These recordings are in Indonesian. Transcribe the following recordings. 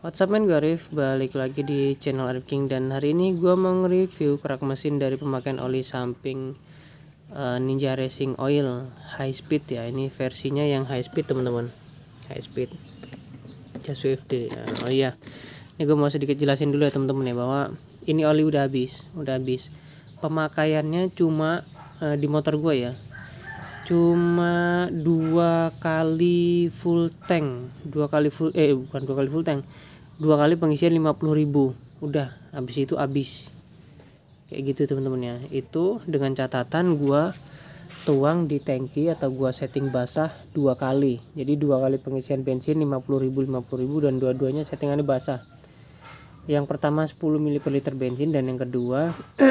WhatsApp up men, gue Arif, balik lagi di channel Arif King Dan hari ini gue mau nge-review kerak mesin dari pemakaian oli samping uh, Ninja Racing Oil High Speed ya Ini versinya yang high speed teman-teman High speed Just WFD ya. Eh, oh iya Ini gue mau sedikit jelasin dulu ya teman-teman ya Bahwa ini oli udah habis Udah habis Pemakaiannya cuma uh, di motor gue ya cuma dua kali full tank dua kali full eh bukan dua kali full tank dua kali pengisian 50.000 udah habis itu habis kayak gitu teman-teman ya itu dengan catatan gua tuang di tangki atau gua setting basah dua kali jadi dua kali pengisian bensin 50.000 50.000 dan dua-duanya settingannya basah yang pertama 10 mili per liter bensin dan yang kedua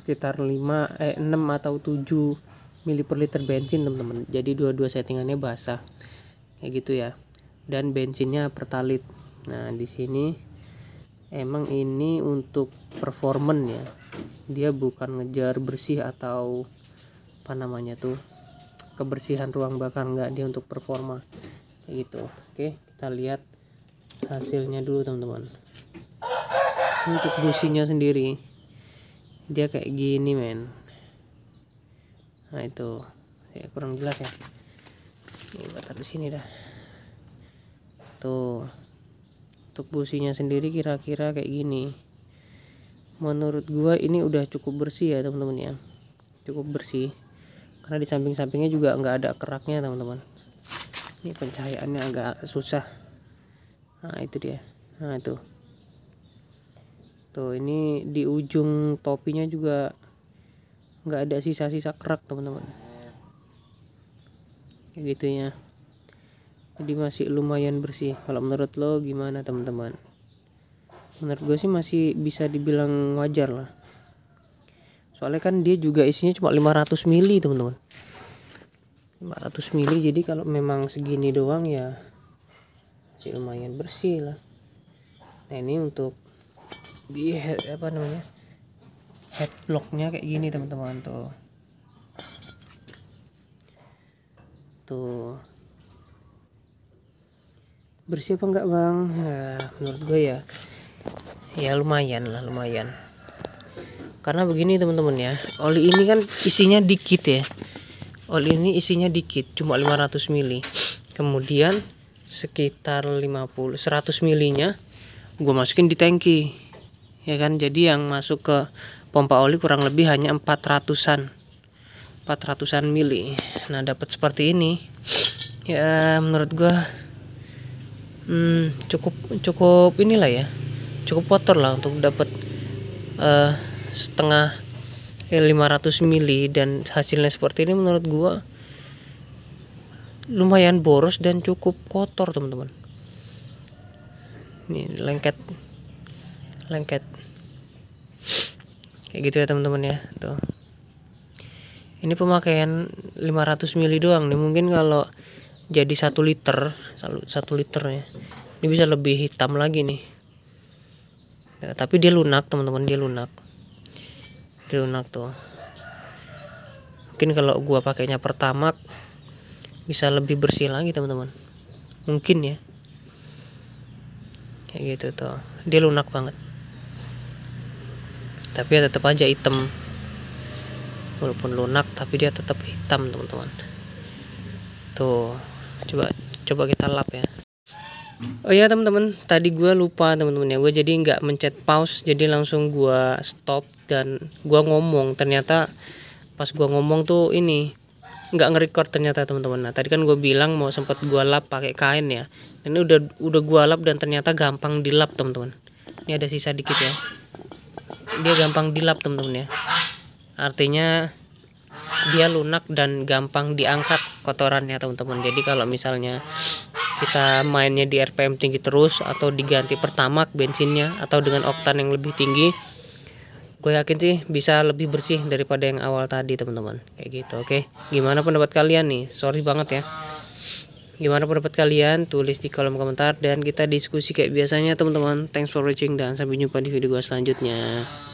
sekitar 5 eh 6 atau 7 mili per liter bensin teman-teman jadi dua-dua settingannya basah kayak gitu ya dan bensinnya pertalit nah di sini emang ini untuk performan ya dia bukan ngejar bersih atau apa namanya tuh kebersihan ruang bakar enggak dia untuk performa kayak gitu oke kita lihat hasilnya dulu teman-teman untuk businya sendiri dia kayak gini men nah itu ya, kurang jelas ya ini batar di sini dah tuh untuk businya sendiri kira-kira kayak gini menurut gua ini udah cukup bersih ya teman-teman ya cukup bersih karena di samping-sampingnya juga nggak ada keraknya teman-teman ini pencahayaannya agak susah nah itu dia nah itu tuh ini di ujung topinya juga nggak ada sisa-sisa kerak teman-teman kayak gitunya jadi masih lumayan bersih kalau menurut lo gimana teman-teman menurut gue sih masih bisa dibilang wajar lah soalnya kan dia juga isinya cuma 500 mili teman-teman 500 mili jadi kalau memang segini doang ya masih lumayan bersih lah nah ini untuk di apa namanya headlocknya kayak gini teman-teman tuh tuh bersih apa enggak bang ya, menurut gue ya ya lumayan lah lumayan karena begini teman-teman ya oli ini kan isinya dikit ya oli ini isinya dikit cuma 500 mili kemudian sekitar 50 100 milinya gue masukin di tangki ya kan jadi yang masuk ke pompa oli kurang lebih hanya 400-an 400-an mili nah dapat seperti ini ya menurut gua hmm, cukup cukup inilah ya cukup kotor lah untuk dapat uh, setengah 500 eh, mili dan hasilnya seperti ini menurut gua lumayan boros dan cukup kotor teman-teman ini lengket lengket kayak gitu ya teman-teman ya tuh ini pemakaian 500 ml doang nih mungkin kalau jadi satu liter satu liter ya ini bisa lebih hitam lagi nih nah, tapi dia lunak teman-teman dia lunak dia lunak tuh mungkin kalau gua pakainya pertama bisa lebih bersih lagi teman-teman mungkin ya kayak gitu tuh dia lunak banget tapi ya tetap aja hitam walaupun lunak tapi dia tetap hitam teman-teman tuh coba coba kita lap ya oh ya teman-teman tadi gue lupa teman-teman ya gue jadi nggak mencet pause jadi langsung gue stop dan gue ngomong ternyata pas gue ngomong tuh ini nggak nge-record ternyata teman-teman nah tadi kan gue bilang mau sempet gue lap pakai kain ya ini udah udah gue lap dan ternyata gampang dilap teman-teman ini ada sisa dikit ya dia gampang dilap teman-teman ya artinya dia lunak dan gampang diangkat kotorannya teman-teman jadi kalau misalnya kita mainnya di RPM tinggi terus atau diganti pertama bensinnya atau dengan oktan yang lebih tinggi gue yakin sih bisa lebih bersih daripada yang awal tadi teman-teman kayak gitu oke gimana pendapat kalian nih sorry banget ya gimana pendapat kalian tulis di kolom komentar dan kita diskusi kayak biasanya teman-teman thanks for watching dan sampai jumpa di video gue selanjutnya